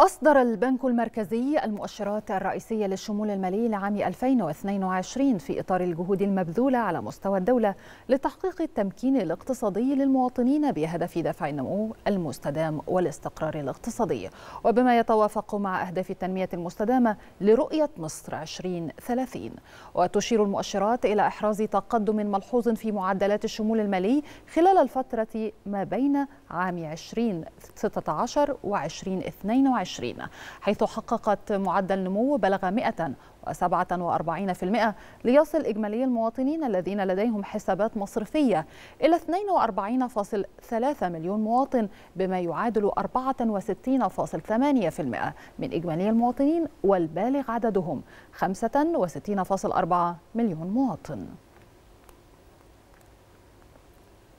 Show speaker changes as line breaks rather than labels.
أصدر البنك المركزي المؤشرات الرئيسية للشمول المالي لعام 2022 في إطار الجهود المبذولة على مستوى الدولة لتحقيق التمكين الاقتصادي للمواطنين بهدف دفع النمو المستدام والاستقرار الاقتصادي وبما يتوافق مع أهداف التنمية المستدامة لرؤية مصر 2030 وتشير المؤشرات إلى إحراز تقدم ملحوظ في معدلات الشمول المالي خلال الفترة ما بين عام 2016 و 2022 2020 حيث حققت معدل نمو بلغ 147% ليصل إجمالي المواطنين الذين لديهم حسابات مصرفية إلى 42.3 مليون مواطن بما يعادل 64.8% من إجمالي المواطنين والبالغ عددهم 65.4 مليون مواطن